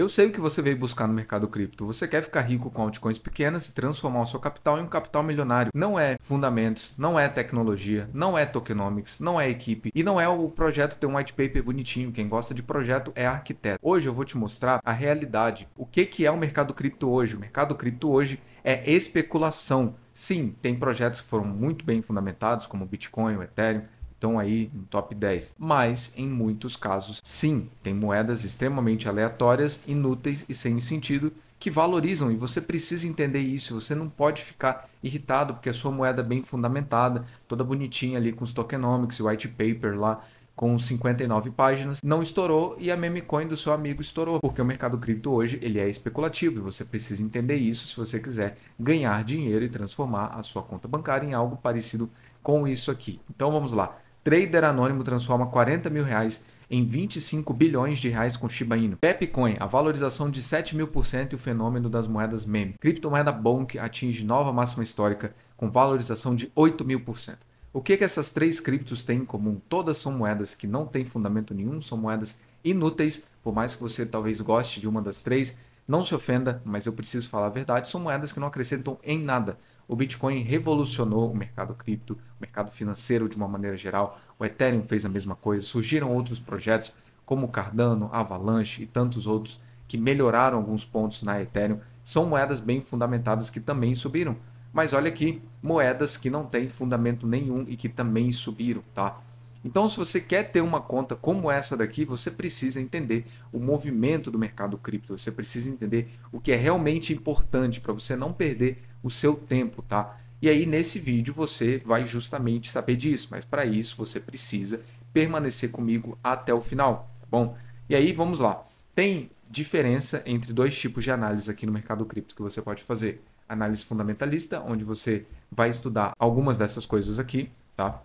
Eu sei o que você veio buscar no mercado cripto. Você quer ficar rico com altcoins pequenas e transformar o seu capital em um capital milionário. Não é fundamentos, não é tecnologia, não é tokenomics, não é equipe e não é o projeto ter um white paper bonitinho. Quem gosta de projeto é arquiteto. Hoje eu vou te mostrar a realidade. O que, que é o mercado cripto hoje? O mercado cripto hoje é especulação. Sim, tem projetos que foram muito bem fundamentados, como o Bitcoin, o Ethereum, estão aí no top 10. Mas em muitos casos, sim, tem moedas extremamente aleatórias, inúteis e sem sentido que valorizam e você precisa entender isso. Você não pode ficar irritado porque a sua moeda é bem fundamentada, toda bonitinha ali com os tokenomics, o white paper lá com 59 páginas, não estourou e a meme coin do seu amigo estourou, porque o mercado cripto hoje ele é especulativo e você precisa entender isso se você quiser ganhar dinheiro e transformar a sua conta bancária em algo parecido com isso aqui. Então vamos lá. Trader anônimo transforma 40 mil reais em 25 bilhões de reais com Shiba Inu. Pepcoin, a valorização de 7 mil por cento e o fenômeno das moedas meme. Criptomoeda Bonk atinge nova máxima histórica com valorização de 8 mil por cento. O que, que essas três criptos têm em comum? Todas são moedas que não têm fundamento nenhum, são moedas inúteis, por mais que você talvez goste de uma das três, não se ofenda, mas eu preciso falar a verdade, são moedas que não acrescentam em nada o Bitcoin revolucionou o mercado cripto, o mercado financeiro de uma maneira geral. O Ethereum fez a mesma coisa. Surgiram outros projetos como Cardano, Avalanche e tantos outros que melhoraram alguns pontos na Ethereum. São moedas bem fundamentadas que também subiram. Mas olha aqui, moedas que não têm fundamento nenhum e que também subiram, tá? Então, se você quer ter uma conta como essa daqui, você precisa entender o movimento do mercado cripto, você precisa entender o que é realmente importante para você não perder o seu tempo, tá? E aí nesse vídeo você vai justamente saber disso, mas para isso você precisa permanecer comigo até o final, tá bom? E aí vamos lá. Tem diferença entre dois tipos de análise aqui no mercado cripto que você pode fazer. Análise fundamentalista, onde você vai estudar algumas dessas coisas aqui, tá?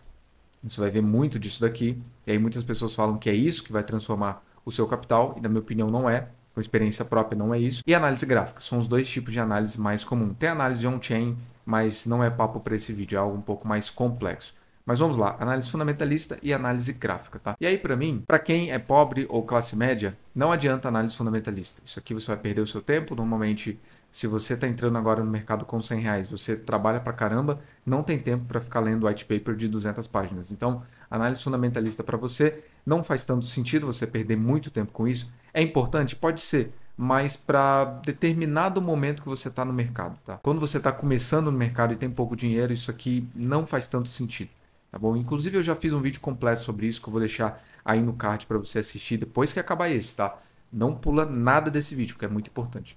Você vai ver muito disso daqui. E aí muitas pessoas falam que é isso que vai transformar o seu capital, e na minha opinião não é. Com experiência própria não é isso. E análise gráfica, são os dois tipos de análise mais comum. Tem análise on-chain, mas não é papo para esse vídeo, é algo um pouco mais complexo. Mas vamos lá, análise fundamentalista e análise gráfica, tá? E aí para mim, para quem é pobre ou classe média, não adianta análise fundamentalista. Isso aqui você vai perder o seu tempo, normalmente se você está entrando agora no mercado com 100 reais, você trabalha para caramba, não tem tempo para ficar lendo white paper de 200 páginas. Então, análise fundamentalista para você não faz tanto sentido você perder muito tempo com isso. É importante? Pode ser, mas para determinado momento que você está no mercado. Tá? Quando você está começando no mercado e tem pouco dinheiro, isso aqui não faz tanto sentido. Tá bom? Inclusive, eu já fiz um vídeo completo sobre isso que eu vou deixar aí no card para você assistir depois que acabar esse, tá? Não pula nada desse vídeo, porque é muito importante.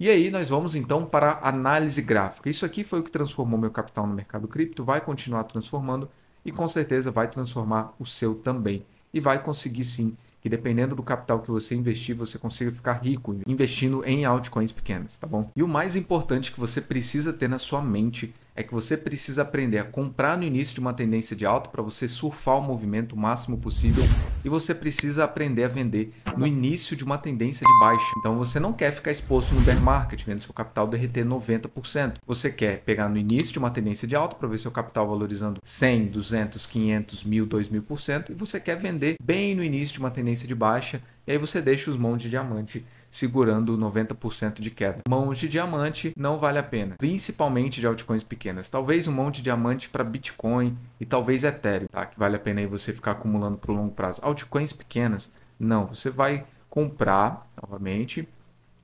E aí nós vamos então para análise gráfica. Isso aqui foi o que transformou meu capital no mercado cripto, vai continuar transformando e com certeza vai transformar o seu também. E vai conseguir sim que dependendo do capital que você investir, você consiga ficar rico investindo em altcoins pequenas, tá bom? E o mais importante que você precisa ter na sua mente é que você precisa aprender a comprar no início de uma tendência de alta para você surfar o movimento o máximo possível e você precisa aprender a vender no início de uma tendência de baixa. Então você não quer ficar exposto no bear market, vendo seu capital derreter 90%. Você quer pegar no início de uma tendência de alta para ver seu capital valorizando 100, 200, 500, 1000, 2000% e você quer vender bem no início de uma tendência de baixa e aí você deixa os mãos de diamante segurando 90% de queda. Mãos de diamante não vale a pena, principalmente de altcoins pequenas. Talvez um monte de diamante para Bitcoin e talvez Ethereum, tá? Que vale a pena aí você ficar acumulando por longo prazo. Altcoins pequenas, não, você vai comprar novamente,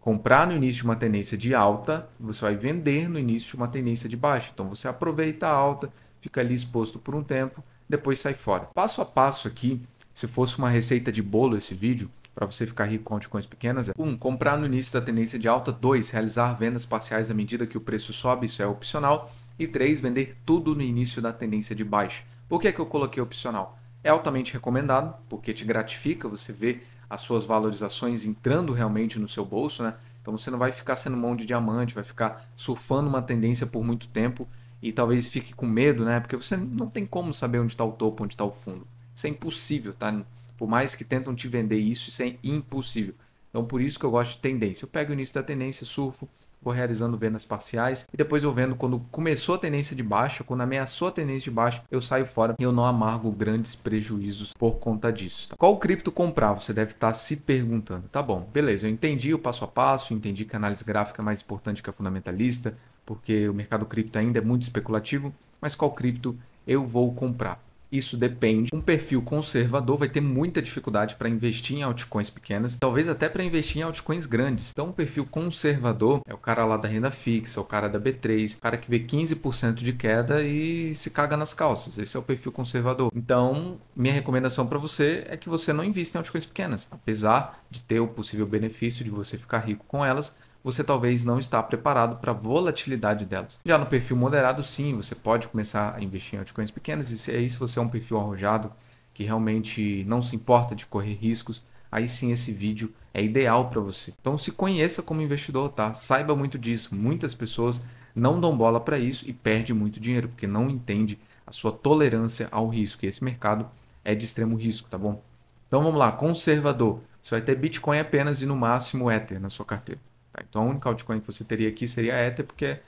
comprar no início de uma tendência de alta, você vai vender no início de uma tendência de baixa. Então você aproveita a alta, fica ali exposto por um tempo, depois sai fora. Passo a passo aqui, se fosse uma receita de bolo esse vídeo, para você ficar rico com altcoins pequenas é 1. Um, comprar no início da tendência de alta. 2. Realizar vendas parciais à medida que o preço sobe, isso é opcional. E 3. Vender tudo no início da tendência de baixa. Por que, é que eu coloquei opcional? É altamente recomendado, porque te gratifica, você vê as suas valorizações entrando realmente no seu bolso, né? Então você não vai ficar sendo mão de diamante, vai ficar surfando uma tendência por muito tempo e talvez fique com medo, né? Porque você não tem como saber onde está o topo, onde está o fundo. Isso é impossível, tá? Por mais que tentam te vender isso, isso é impossível. Então por isso que eu gosto de tendência. Eu pego o início da tendência, surfo, vou realizando vendas parciais e depois eu vendo quando começou a tendência de baixa, quando ameaçou a tendência de baixa, eu saio fora e eu não amargo grandes prejuízos por conta disso. Tá? Qual cripto comprar? Você deve estar tá se perguntando. Tá bom, beleza, eu entendi o passo a passo, entendi que a análise gráfica é mais importante que a fundamentalista, porque o mercado cripto ainda é muito especulativo, mas qual cripto eu vou comprar? Isso depende. Um perfil conservador vai ter muita dificuldade para investir em altcoins pequenas, talvez até para investir em altcoins grandes. Então, um perfil conservador é o cara lá da renda fixa, o cara da B3, o cara que vê 15% de queda e se caga nas calças. Esse é o perfil conservador. Então, minha recomendação para você é que você não invista em altcoins pequenas, apesar de ter o possível benefício de você ficar rico com elas você talvez não está preparado para a volatilidade delas. Já no perfil moderado, sim, você pode começar a investir em altcoins pequenas, e aí se você é um perfil arrojado, que realmente não se importa de correr riscos, aí sim esse vídeo é ideal para você. Então se conheça como investidor, tá? Saiba muito disso. Muitas pessoas não dão bola para isso e perde muito dinheiro porque não entende a sua tolerância ao risco. E esse mercado é de extremo risco, tá bom? Então vamos lá, conservador. Você vai ter Bitcoin apenas e no máximo Ether na sua carteira. Tá? Então a única altcoin que você teria aqui seria a Ether, porque é,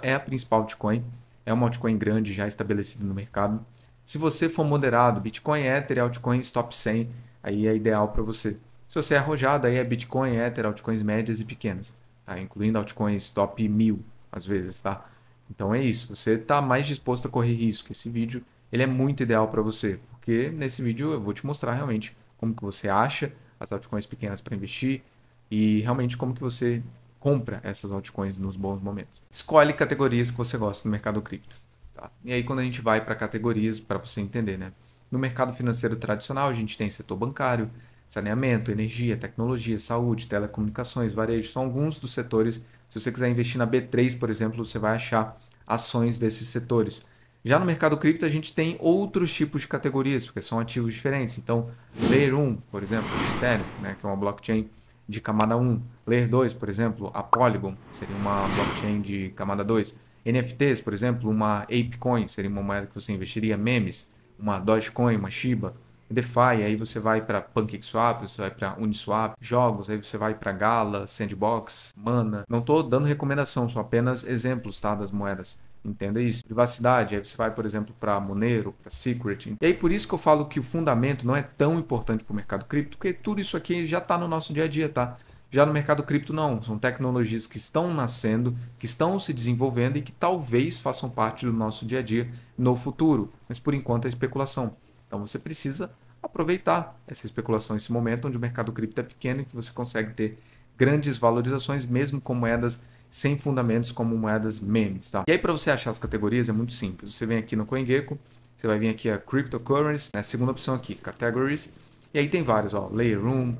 é a principal altcoin, é uma altcoin grande já estabelecida no mercado. Se você for moderado, Bitcoin, Ether, altcoins top 100, aí é ideal para você. Se você é arrojado, aí é Bitcoin, Ether, altcoins médias e pequenas, tá? incluindo altcoins top 1000 às vezes, tá? Então é isso, você está mais disposto a correr risco. Esse vídeo ele é muito ideal para você, porque nesse vídeo eu vou te mostrar realmente como que você acha as altcoins pequenas para investir, e realmente como que você compra essas altcoins nos bons momentos. Escolhe categorias que você gosta no mercado cripto. Tá? E aí quando a gente vai para categorias, para você entender, né? No mercado financeiro tradicional, a gente tem setor bancário, saneamento, energia, tecnologia, saúde, telecomunicações, varejo, são alguns dos setores. Se você quiser investir na B3, por exemplo, você vai achar ações desses setores. Já no mercado cripto, a gente tem outros tipos de categorias, porque são ativos diferentes. Então, Layer 1, por exemplo, Ethereum, né, que é uma blockchain de camada 1. Layer 2, por exemplo, a Polygon seria uma blockchain de camada 2. NFTs, por exemplo, uma ApeCoin seria uma moeda que você investiria. Memes, uma Dogecoin, uma Shiba. DeFi, aí você vai para PancakeSwap, você vai para Uniswap, jogos, aí você vai para Gala, Sandbox, Mana. Não estou dando recomendação, são apenas exemplos tá, das moedas. Entenda isso. Privacidade, aí você vai, por exemplo, para Monero, para Secret. E aí por isso que eu falo que o fundamento não é tão importante para o mercado cripto, porque tudo isso aqui já está no nosso dia a dia, tá? Já no mercado cripto não, são tecnologias que estão nascendo, que estão se desenvolvendo e que talvez façam parte do nosso dia a dia no futuro, mas por enquanto é especulação. Então você precisa aproveitar essa especulação, esse momento onde o mercado cripto é pequeno e que você consegue ter grandes valorizações mesmo com moedas sem fundamentos como moedas memes, tá? E aí para você achar as categorias é muito simples. Você vem aqui no CoinGecko, você vai vir aqui a Cryptocurrency, né? segunda opção aqui, Categories, e aí tem vários, ó, Layer Room,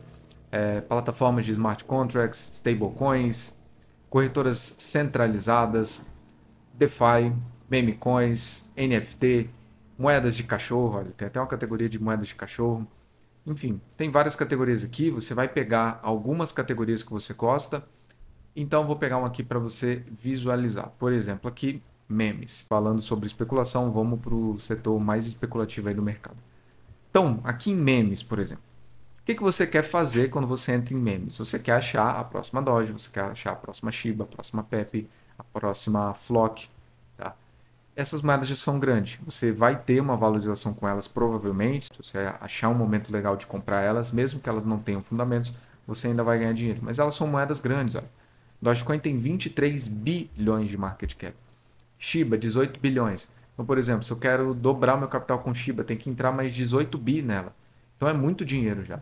é, plataformas de smart contracts, stablecoins, corretoras centralizadas, DeFi, memecoins, NFT, moedas de cachorro, olha, tem até uma categoria de moedas de cachorro. Enfim, tem várias categorias aqui, você vai pegar algumas categorias que você gosta. Então vou pegar uma aqui para você visualizar. Por exemplo, aqui memes. Falando sobre especulação, vamos para o setor mais especulativo aí do mercado. Então, aqui em memes, por exemplo. O que, que você quer fazer quando você entra em memes? Você quer achar a próxima Doge, você quer achar a próxima Shiba, a próxima Pepe, a próxima Flock essas moedas já são grandes. Você vai ter uma valorização com elas, provavelmente. Se você achar um momento legal de comprar elas, mesmo que elas não tenham fundamentos, você ainda vai ganhar dinheiro. Mas elas são moedas grandes. Olha. Dogecoin tem 23 bilhões de market cap. Shiba, 18 bilhões. Então, por exemplo, se eu quero dobrar meu capital com Shiba, tem que entrar mais 18 bi nela. Então é muito dinheiro já.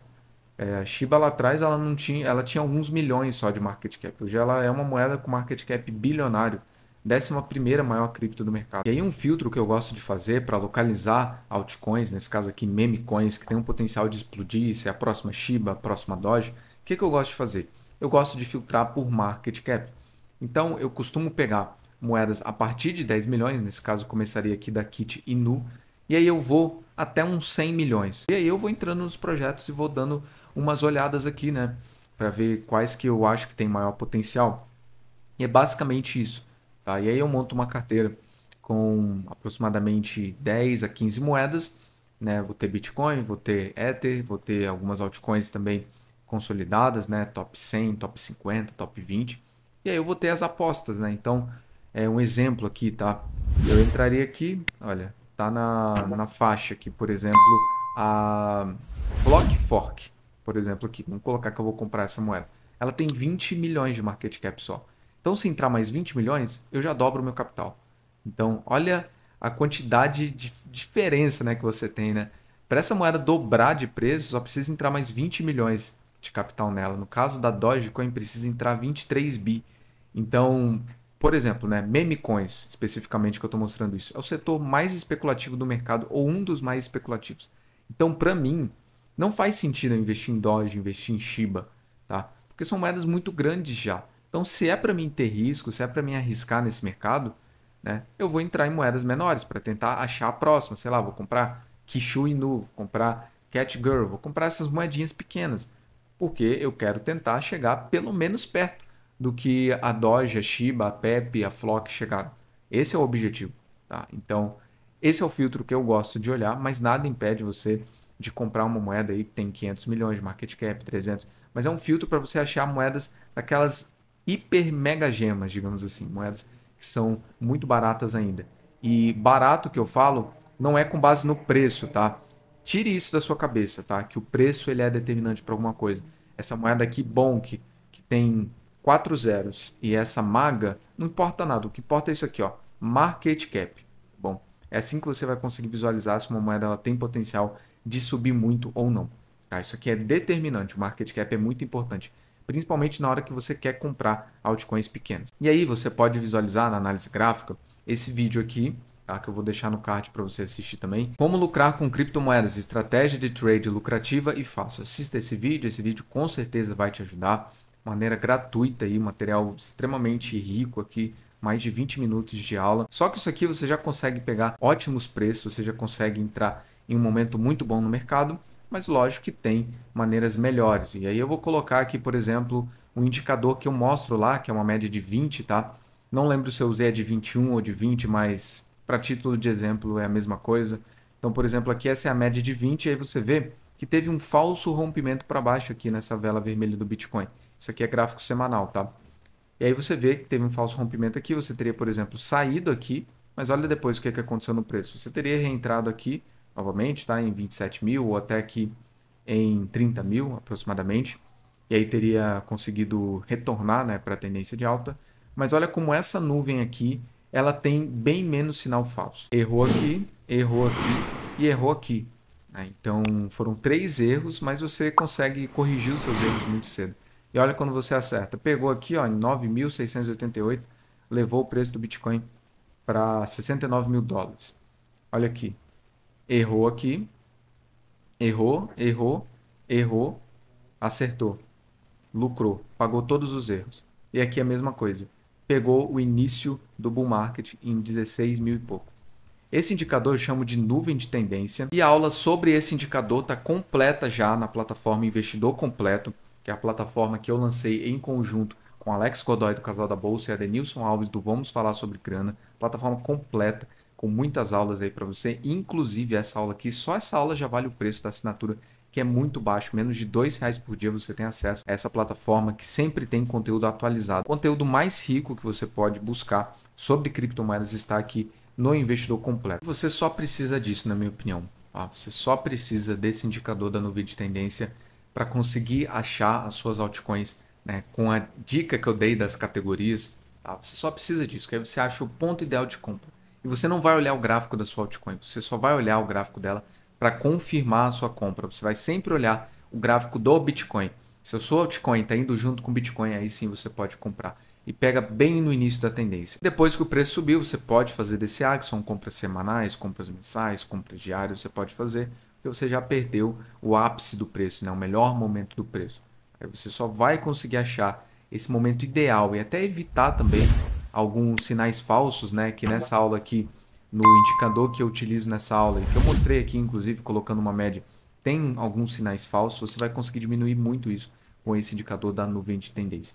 É, Shiba lá atrás ela não tinha, ela tinha alguns milhões só de market cap. Hoje ela é uma moeda com market cap bilionário décima primeira maior cripto do mercado. E aí um filtro que eu gosto de fazer para localizar altcoins, nesse caso aqui meme coins, que tem um potencial de explodir, se é a próxima Shiba, a próxima Doge, o que, que eu gosto de fazer? Eu gosto de filtrar por market cap. Então eu costumo pegar moedas a partir de 10 milhões, nesse caso começaria aqui da Kit Inu, e aí eu vou até uns 100 milhões. E aí eu vou entrando nos projetos e vou dando umas olhadas aqui, né? Para ver quais que eu acho que tem maior potencial. E é basicamente isso. Tá? E aí eu monto uma carteira com aproximadamente 10 a 15 moedas. Né? Vou ter Bitcoin, vou ter Ether, vou ter algumas altcoins também consolidadas, né? top 100, top 50, top 20. E aí eu vou ter as apostas. Né? Então, é um exemplo aqui, tá? Eu entraria aqui, olha, tá na, na faixa aqui, por exemplo, a Flock Fork, por exemplo, aqui. Vamos colocar que eu vou comprar essa moeda. Ela tem 20 milhões de market cap só. Então, se entrar mais 20 milhões, eu já dobro o meu capital. Então, olha a quantidade de diferença né, que você tem, né? Para essa moeda dobrar de preço, só precisa entrar mais 20 milhões de capital nela. No caso da Dogecoin, precisa entrar 23 bi. Então, por exemplo, né, meme coins, especificamente que eu estou mostrando isso, é o setor mais especulativo do mercado ou um dos mais especulativos. Então, para mim, não faz sentido eu investir em Doge, investir em Shiba, tá? Porque são moedas muito grandes já. Então, se é para mim ter risco, se é para mim arriscar nesse mercado, né, eu vou entrar em moedas menores para tentar achar a próxima. Sei lá, vou comprar Kishu Inu, vou comprar Catgirl, vou comprar essas moedinhas pequenas, porque eu quero tentar chegar pelo menos perto do que a Doge, a Shiba, a Pepe, a Flock chegaram. Esse é o objetivo. Tá? Então, esse é o filtro que eu gosto de olhar, mas nada impede você de comprar uma moeda aí que tem 500 milhões de market cap, 300, mas é um filtro para você achar moedas daquelas hiper mega gemas, digamos assim, moedas que são muito baratas ainda. E barato que eu falo não é com base no preço, tá? Tire isso da sua cabeça, tá? Que o preço ele é determinante para alguma coisa. Essa moeda aqui, Bonk, que tem quatro zeros, e essa maga, não importa nada. O que importa é isso aqui, ó, market cap. Bom, é assim que você vai conseguir visualizar se uma moeda ela tem potencial de subir muito ou não. Tá? Isso aqui é determinante. O market cap é muito importante principalmente na hora que você quer comprar altcoins pequenas. E aí você pode visualizar na análise gráfica esse vídeo aqui, tá? que eu vou deixar no card para você assistir também. Como lucrar com criptomoedas, estratégia de trade lucrativa e fácil. Assista esse vídeo, esse vídeo com certeza vai te ajudar. Maneira gratuita e material extremamente rico aqui mais de 20 minutos de aula. Só que isso aqui você já consegue pegar ótimos preços, você já consegue entrar em um momento muito bom no mercado mas lógico que tem maneiras melhores. E aí eu vou colocar aqui, por exemplo, um indicador que eu mostro lá, que é uma média de 20, tá? Não lembro se eu usei a de 21 ou de 20, mas para título de exemplo é a mesma coisa. Então, por exemplo, aqui essa é a média de 20, e aí você vê que teve um falso rompimento para baixo aqui nessa vela vermelha do Bitcoin. Isso aqui é gráfico semanal, tá? E aí você vê que teve um falso rompimento aqui, você teria, por exemplo, saído aqui, mas olha depois o que, é que aconteceu no preço. Você teria reentrado aqui, novamente, está em 27 mil ou até aqui em 30 mil aproximadamente, e aí teria conseguido retornar né, para a tendência de alta. Mas olha como essa nuvem aqui ela tem bem menos sinal falso. Errou aqui, errou aqui e errou aqui. Né? Então foram três erros, mas você consegue corrigir os seus erros muito cedo. E olha quando você acerta. Pegou aqui ó, em 9.688, levou o preço do Bitcoin para 69 mil dólares. Olha aqui, errou aqui, errou, errou, errou, acertou, lucrou, pagou todos os erros. E aqui é a mesma coisa, pegou o início do bull market em 16 mil e pouco. Esse indicador eu chamo de nuvem de tendência e a aula sobre esse indicador está completa já na plataforma Investidor Completo, que é a plataforma que eu lancei em conjunto com Alex Godoy do Casal da Bolsa e Adenilson Alves do Vamos Falar Sobre Grana, plataforma completa com muitas aulas aí para você, inclusive essa aula aqui, só essa aula já vale o preço da assinatura que é muito baixo, menos de dois reais por dia você tem acesso a essa plataforma que sempre tem conteúdo atualizado. O conteúdo mais rico que você pode buscar sobre criptomoedas está aqui no investidor completo. Você só precisa disso, na minha opinião. Tá? Você só precisa desse indicador da nuvem de tendência para conseguir achar as suas altcoins né? com a dica que eu dei das categorias. Tá? Você só precisa disso, que aí você acha o ponto ideal de compra e você não vai olhar o gráfico da sua altcoin, você só vai olhar o gráfico dela para confirmar a sua compra. Você vai sempre olhar o gráfico do Bitcoin. Se a sua altcoin está indo junto com o Bitcoin, aí sim você pode comprar. E pega bem no início da tendência. Depois que o preço subiu, você pode fazer desse Axon, compras semanais, compras mensais, compras diárias, você pode fazer, porque você já perdeu o ápice do preço, né? o melhor momento do preço. Aí você só vai conseguir achar esse momento ideal e até evitar também alguns sinais falsos, né? Que nessa aula aqui, no indicador que eu utilizo nessa aula e que eu mostrei aqui, inclusive, colocando uma média, tem alguns sinais falsos, você vai conseguir diminuir muito isso com esse indicador da nuvem de tendência.